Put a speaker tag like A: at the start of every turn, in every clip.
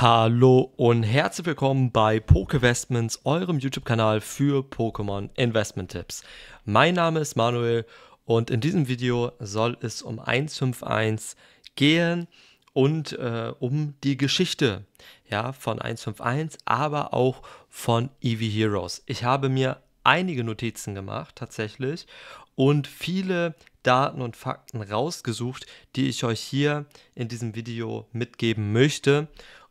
A: Hallo und herzlich willkommen bei Pokevestments, eurem YouTube-Kanal für Pokémon Investment Tipps. Mein Name ist Manuel und in diesem Video soll es um 151 gehen und äh, um die Geschichte ja, von 151, aber auch von Eevee Heroes. Ich habe mir einige Notizen gemacht tatsächlich und viele Daten und Fakten rausgesucht, die ich euch hier in diesem Video mitgeben möchte.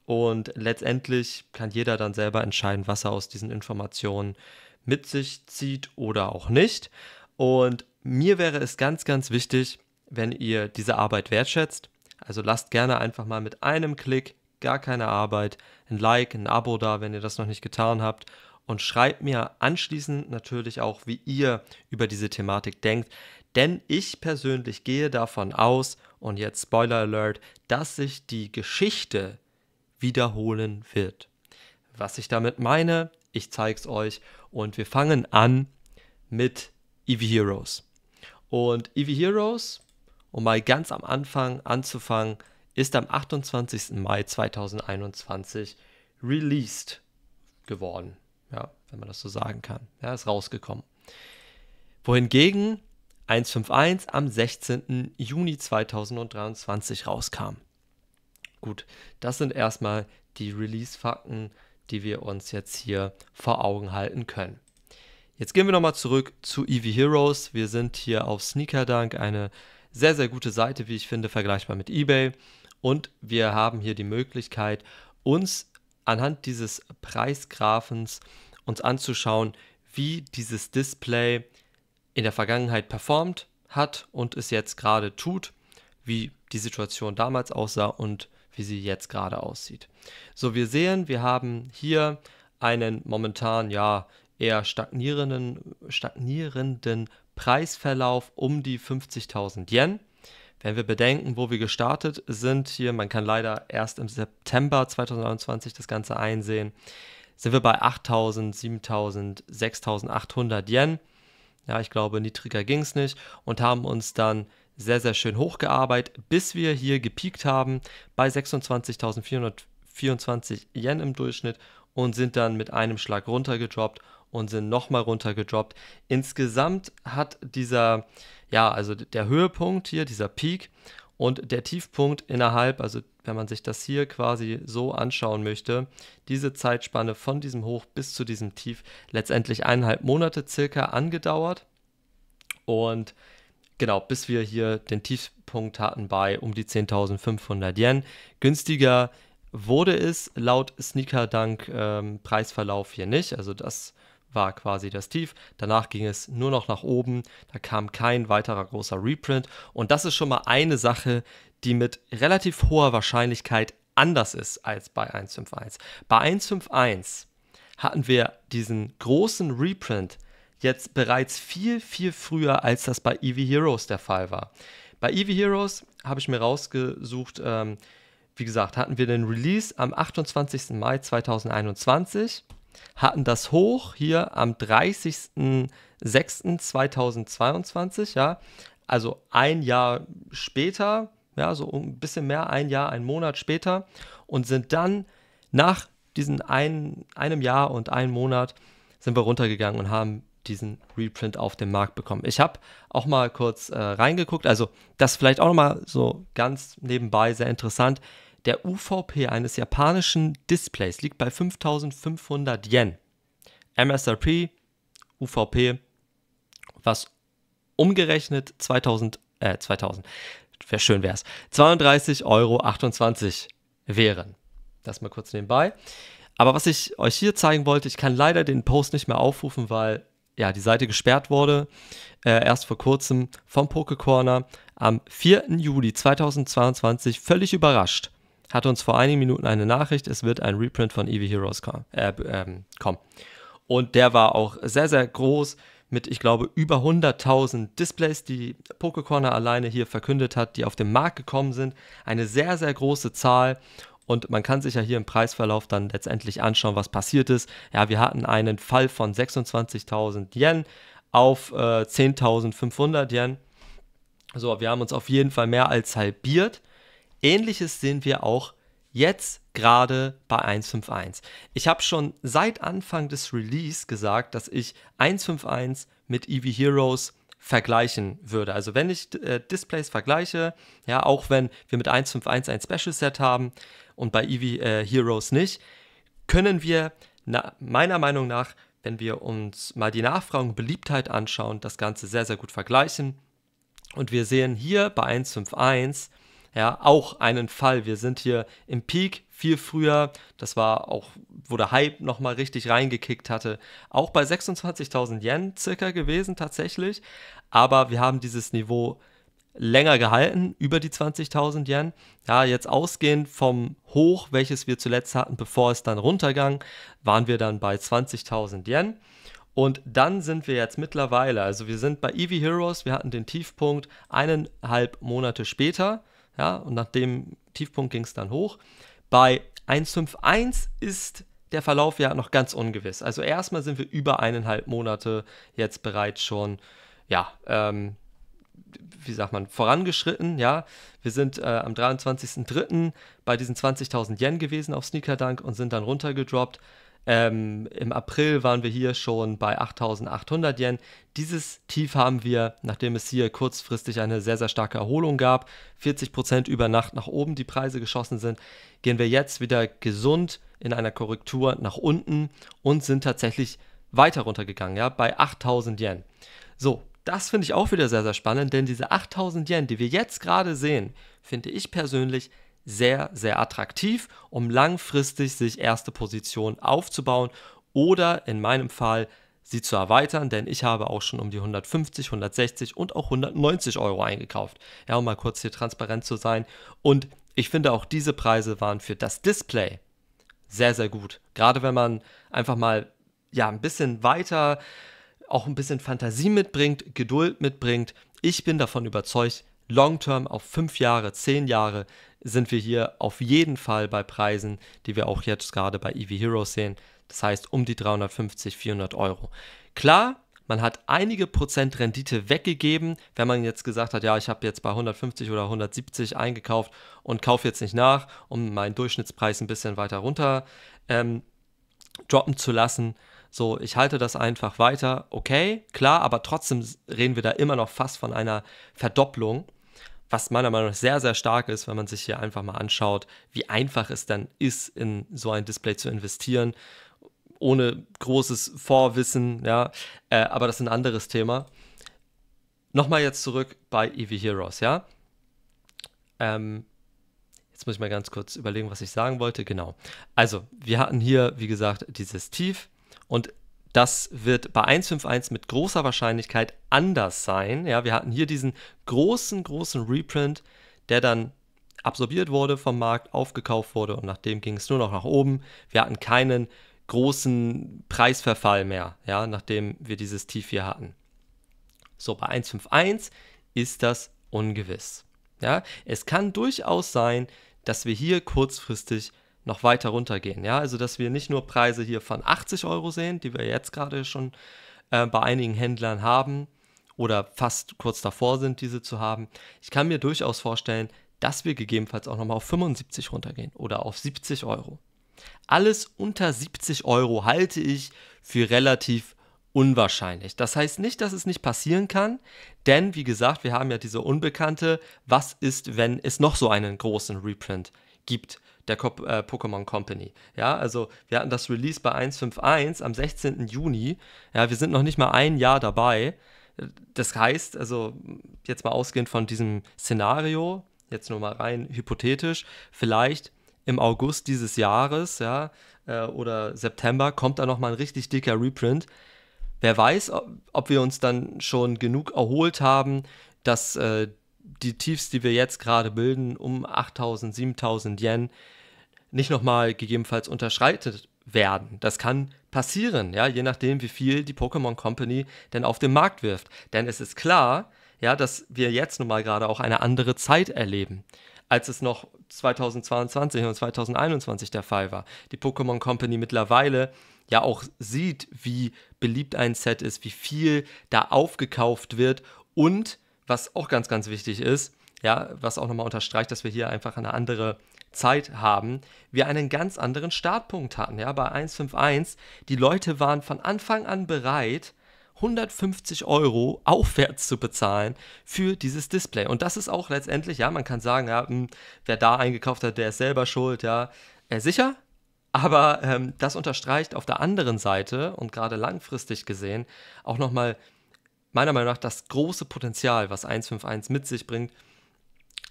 A: Und letztendlich kann jeder dann selber entscheiden, was er aus diesen Informationen mit sich zieht oder auch nicht. Und mir wäre es ganz, ganz wichtig, wenn ihr diese Arbeit wertschätzt. Also lasst gerne einfach mal mit einem Klick, gar keine Arbeit, ein Like, ein Abo da, wenn ihr das noch nicht getan habt. Und schreibt mir anschließend natürlich auch, wie ihr über diese Thematik denkt. Denn ich persönlich gehe davon aus, und jetzt Spoiler Alert, dass sich die Geschichte wiederholen wird. Was ich damit meine, ich zeige es euch und wir fangen an mit Eevee Heroes. Und Eevee Heroes, um mal ganz am Anfang anzufangen, ist am 28. Mai 2021 released geworden. Ja, wenn man das so sagen kann. Ja, ist rausgekommen. Wohingegen 151 am 16. Juni 2023 rauskam. Gut, das sind erstmal die Release-Fakten, die wir uns jetzt hier vor Augen halten können. Jetzt gehen wir nochmal zurück zu Eevee Heroes. Wir sind hier auf Sneakerdunk, eine sehr, sehr gute Seite, wie ich finde, vergleichbar mit eBay. Und wir haben hier die Möglichkeit, uns anhand dieses Preisgrafens uns anzuschauen, wie dieses Display in der Vergangenheit performt hat und es jetzt gerade tut, wie die Situation damals aussah und wie wie sie jetzt gerade aussieht. So, wir sehen, wir haben hier einen momentan ja eher stagnierenden, stagnierenden Preisverlauf um die 50.000 Yen. Wenn wir bedenken, wo wir gestartet sind, hier, man kann leider erst im September 2021 das Ganze einsehen, sind wir bei 8.000, 7.000, 6.800 Yen. Ja, ich glaube, niedriger ging es nicht und haben uns dann sehr, sehr schön hochgearbeitet, bis wir hier gepiekt haben bei 26.424 Yen im Durchschnitt und sind dann mit einem Schlag runtergedroppt und sind nochmal runtergedroppt. Insgesamt hat dieser, ja, also der Höhepunkt hier, dieser Peak und der Tiefpunkt innerhalb, also wenn man sich das hier quasi so anschauen möchte, diese Zeitspanne von diesem Hoch bis zu diesem Tief letztendlich eineinhalb Monate circa angedauert. Und genau, bis wir hier den Tiefpunkt hatten bei um die 10.500 Yen. Günstiger wurde es laut Sneaker Dank ähm, Preisverlauf hier nicht. Also das war quasi das Tief. Danach ging es nur noch nach oben. Da kam kein weiterer großer Reprint. Und das ist schon mal eine Sache, die mit relativ hoher Wahrscheinlichkeit anders ist als bei 151. Bei 151 hatten wir diesen großen Reprint jetzt bereits viel, viel früher, als das bei Eevee Heroes der Fall war. Bei Eevee Heroes habe ich mir rausgesucht, ähm, wie gesagt, hatten wir den Release am 28. Mai 2021, hatten das hoch hier am 30.06.2022, ja, also ein Jahr später, ja, so ein bisschen mehr, ein Jahr, ein Monat später und sind dann nach diesen ein, einem Jahr und einem Monat sind wir runtergegangen und haben diesen Reprint auf den Markt bekommen. Ich habe auch mal kurz äh, reingeguckt, also das vielleicht auch mal so ganz nebenbei sehr interessant. Der UVP eines japanischen Displays liegt bei 5500 Yen. MSRP, UVP, was umgerechnet 2000, äh 2000, wäre schön wäre es, 32,28 Euro wären. Das mal kurz nebenbei. Aber was ich euch hier zeigen wollte, ich kann leider den Post nicht mehr aufrufen, weil ja, die Seite gesperrt wurde, äh, erst vor kurzem vom Pokecorner am 4. Juli 2022 völlig überrascht. Hatte uns vor einigen Minuten eine Nachricht, es wird ein Reprint von Eevee Heroes kommen. Äh, ähm, kommen. Und der war auch sehr, sehr groß mit, ich glaube, über 100.000 Displays, die Pokecorner alleine hier verkündet hat, die auf den Markt gekommen sind. Eine sehr, sehr große Zahl. Und man kann sich ja hier im Preisverlauf dann letztendlich anschauen, was passiert ist. Ja, wir hatten einen Fall von 26.000 Yen auf äh, 10.500 Yen. So, wir haben uns auf jeden Fall mehr als halbiert. Ähnliches sehen wir auch jetzt gerade bei 151. Ich habe schon seit Anfang des Release gesagt, dass ich 151 mit Eevee Heroes vergleichen würde. Also wenn ich äh, Displays vergleiche, ja, auch wenn wir mit 1.5.1 ein Special Set haben und bei Eevee äh, Heroes nicht, können wir na, meiner Meinung nach, wenn wir uns mal die Nachfragen Beliebtheit anschauen, das Ganze sehr, sehr gut vergleichen. Und wir sehen hier bei 1.5.1 ja auch einen Fall. Wir sind hier im Peak viel früher. Das war auch wo der Hype nochmal richtig reingekickt hatte, auch bei 26.000 Yen circa gewesen tatsächlich. Aber wir haben dieses Niveau länger gehalten, über die 20.000 Yen. Ja, jetzt ausgehend vom Hoch, welches wir zuletzt hatten, bevor es dann runtergang, waren wir dann bei 20.000 Yen. Und dann sind wir jetzt mittlerweile, also wir sind bei Eevee Heroes, wir hatten den Tiefpunkt eineinhalb Monate später. Ja, und nach dem Tiefpunkt ging es dann hoch. Bei 151 ist der Verlauf ja noch ganz ungewiss. Also erstmal sind wir über eineinhalb Monate jetzt bereits schon, ja, ähm, wie sagt man, vorangeschritten, ja. Wir sind äh, am 23.03. bei diesen 20.000 Yen gewesen auf Sneaker Dunk und sind dann runtergedroppt ähm, Im April waren wir hier schon bei 8.800 Yen. Dieses Tief haben wir, nachdem es hier kurzfristig eine sehr, sehr starke Erholung gab, 40% über Nacht nach oben die Preise geschossen sind, gehen wir jetzt wieder gesund in einer Korrektur nach unten und sind tatsächlich weiter runtergegangen, ja, bei 8.000 Yen. So, das finde ich auch wieder sehr, sehr spannend, denn diese 8000 Yen, die wir jetzt gerade sehen, finde ich persönlich sehr, sehr attraktiv, um langfristig sich erste Position aufzubauen oder in meinem Fall sie zu erweitern, denn ich habe auch schon um die 150, 160 und auch 190 Euro eingekauft. Ja, um mal kurz hier transparent zu sein. Und ich finde auch diese Preise waren für das Display sehr, sehr gut. Gerade wenn man einfach mal ja ein bisschen weiter, auch ein bisschen Fantasie mitbringt, Geduld mitbringt. Ich bin davon überzeugt, long-term auf fünf Jahre, zehn Jahre sind wir hier auf jeden Fall bei Preisen, die wir auch jetzt gerade bei EV Heroes sehen. Das heißt um die 350, 400 Euro. Klar, man hat einige Prozent Rendite weggegeben, wenn man jetzt gesagt hat, ja, ich habe jetzt bei 150 oder 170 eingekauft und kaufe jetzt nicht nach, um meinen Durchschnittspreis ein bisschen weiter runter ähm, droppen zu lassen. So, ich halte das einfach weiter. Okay, klar, aber trotzdem reden wir da immer noch fast von einer Verdopplung was meiner Meinung nach sehr, sehr stark ist, wenn man sich hier einfach mal anschaut, wie einfach es dann ist, in so ein Display zu investieren, ohne großes Vorwissen, ja, äh, aber das ist ein anderes Thema. Nochmal jetzt zurück bei Eevee Heroes, ja. Ähm, jetzt muss ich mal ganz kurz überlegen, was ich sagen wollte. Genau. Also, wir hatten hier, wie gesagt, dieses Tief und das wird bei 1.5.1 mit großer Wahrscheinlichkeit anders sein. Ja, wir hatten hier diesen großen, großen Reprint, der dann absorbiert wurde vom Markt, aufgekauft wurde und nachdem ging es nur noch nach oben. Wir hatten keinen großen Preisverfall mehr, ja, nachdem wir dieses Tief hier hatten. So, bei 1.5.1 ist das ungewiss. Ja, es kann durchaus sein, dass wir hier kurzfristig noch weiter runtergehen. Ja? Also, dass wir nicht nur Preise hier von 80 Euro sehen, die wir jetzt gerade schon äh, bei einigen Händlern haben oder fast kurz davor sind, diese zu haben. Ich kann mir durchaus vorstellen, dass wir gegebenenfalls auch nochmal auf 75 runtergehen oder auf 70 Euro. Alles unter 70 Euro halte ich für relativ unwahrscheinlich. Das heißt nicht, dass es nicht passieren kann, denn wie gesagt, wir haben ja diese Unbekannte, was ist, wenn es noch so einen großen Reprint gibt gibt der äh, Pokémon Company. Ja, also wir hatten das Release bei 151 am 16. Juni. Ja, wir sind noch nicht mal ein Jahr dabei. Das heißt, also jetzt mal ausgehend von diesem Szenario, jetzt nur mal rein hypothetisch, vielleicht im August dieses Jahres, ja, äh, oder September kommt da noch mal ein richtig dicker Reprint. Wer weiß, ob, ob wir uns dann schon genug erholt haben, dass äh, die Tiefs, die wir jetzt gerade bilden, um 8000, 7000 Yen, nicht nochmal gegebenenfalls unterschreitet werden. Das kann passieren, ja, je nachdem, wie viel die Pokémon Company denn auf den Markt wirft. Denn es ist klar, ja, dass wir jetzt nun mal gerade auch eine andere Zeit erleben, als es noch 2022 und 2021 der Fall war. Die Pokémon Company mittlerweile ja auch sieht, wie beliebt ein Set ist, wie viel da aufgekauft wird und was auch ganz, ganz wichtig ist, ja, was auch nochmal unterstreicht, dass wir hier einfach eine andere Zeit haben, wir einen ganz anderen Startpunkt hatten. Ja, bei 151, die Leute waren von Anfang an bereit, 150 Euro aufwärts zu bezahlen für dieses Display. Und das ist auch letztendlich, ja, man kann sagen, ja, mh, hm, wer da eingekauft hat, der ist selber schuld, ja, äh, sicher. Aber ähm, das unterstreicht auf der anderen Seite und gerade langfristig gesehen auch nochmal mal meiner Meinung nach das große Potenzial, was 151 mit sich bringt.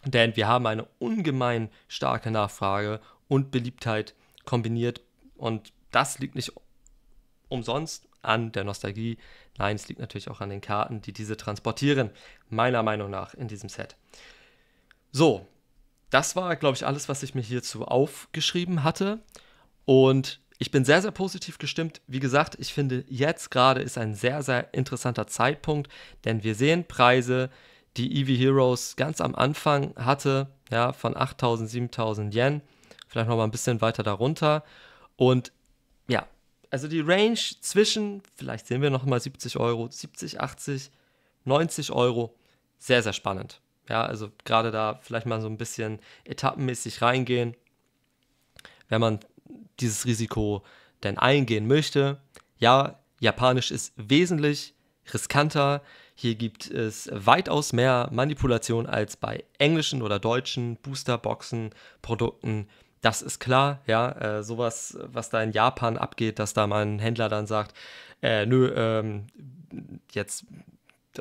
A: Denn wir haben eine ungemein starke Nachfrage und Beliebtheit kombiniert. Und das liegt nicht umsonst an der Nostalgie. Nein, es liegt natürlich auch an den Karten, die diese transportieren, meiner Meinung nach in diesem Set. So, das war, glaube ich, alles, was ich mir hierzu aufgeschrieben hatte. Und ich bin sehr, sehr positiv gestimmt. Wie gesagt, ich finde, jetzt gerade ist ein sehr, sehr interessanter Zeitpunkt, denn wir sehen Preise, die Eevee Heroes ganz am Anfang hatte, ja, von 8000, 7000 Yen, vielleicht nochmal ein bisschen weiter darunter. Und ja, also die Range zwischen, vielleicht sehen wir nochmal 70 Euro, 70, 80, 90 Euro, sehr, sehr spannend. Ja, also gerade da vielleicht mal so ein bisschen etappenmäßig reingehen. Wenn man dieses Risiko denn eingehen möchte. Ja, Japanisch ist wesentlich riskanter. Hier gibt es weitaus mehr Manipulation als bei englischen oder deutschen Boosterboxen-Produkten. Das ist klar, ja. Äh, sowas, was da in Japan abgeht, dass da mal ein Händler dann sagt, äh, nö, ähm, jetzt,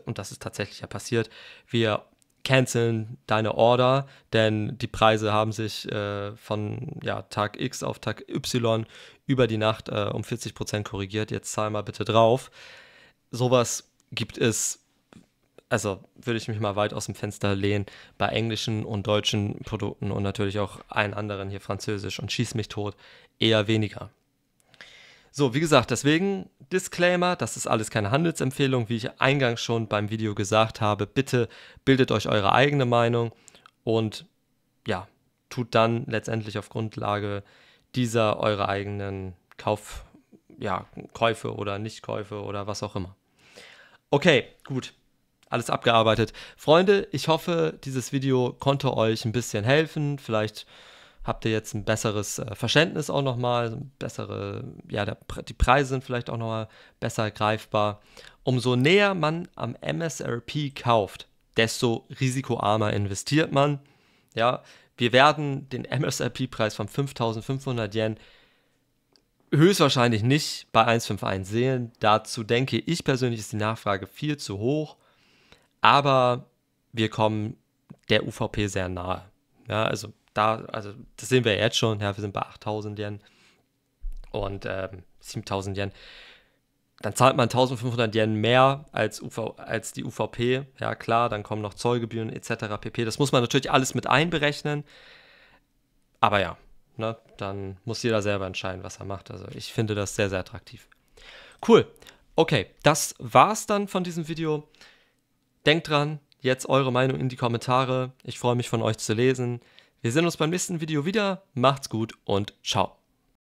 A: und das ist tatsächlich ja passiert, wir canceln deine Order, denn die Preise haben sich äh, von ja, Tag X auf Tag Y über die Nacht äh, um 40% korrigiert. Jetzt zahl mal bitte drauf. Sowas gibt es, also würde ich mich mal weit aus dem Fenster lehnen, bei englischen und deutschen Produkten und natürlich auch allen anderen hier französisch und schieß mich tot eher weniger. So, wie gesagt, deswegen Disclaimer, das ist alles keine Handelsempfehlung, wie ich eingangs schon beim Video gesagt habe. Bitte bildet euch eure eigene Meinung und ja, tut dann letztendlich auf Grundlage dieser eure eigenen Kauf, ja, Käufe oder Nichtkäufe oder was auch immer. Okay, gut. Alles abgearbeitet. Freunde, ich hoffe, dieses Video konnte euch ein bisschen helfen. Vielleicht habt ihr jetzt ein besseres äh, Verständnis auch nochmal, bessere, ja, der, die Preise sind vielleicht auch nochmal besser greifbar. Umso näher man am MSRP kauft, desto risikoarmer investiert man. Ja, wir werden den MSRP-Preis von 5500 Yen höchstwahrscheinlich nicht bei 151 sehen. Dazu denke ich persönlich, ist die Nachfrage viel zu hoch. Aber wir kommen der UVP sehr nahe. Ja, also da, also das sehen wir jetzt schon, ja, wir sind bei 8000 Yen und ähm, 7000 Yen. Dann zahlt man 1500 Yen mehr als, UV, als die UVP. Ja, klar, dann kommen noch Zollgebühren etc. pp. Das muss man natürlich alles mit einberechnen. Aber ja, ne, dann muss jeder selber entscheiden, was er macht. Also ich finde das sehr, sehr attraktiv. Cool. Okay, das war's dann von diesem Video. Denkt dran, jetzt eure Meinung in die Kommentare. Ich freue mich von euch zu lesen. Wir sehen uns beim nächsten Video wieder. Macht's gut und ciao.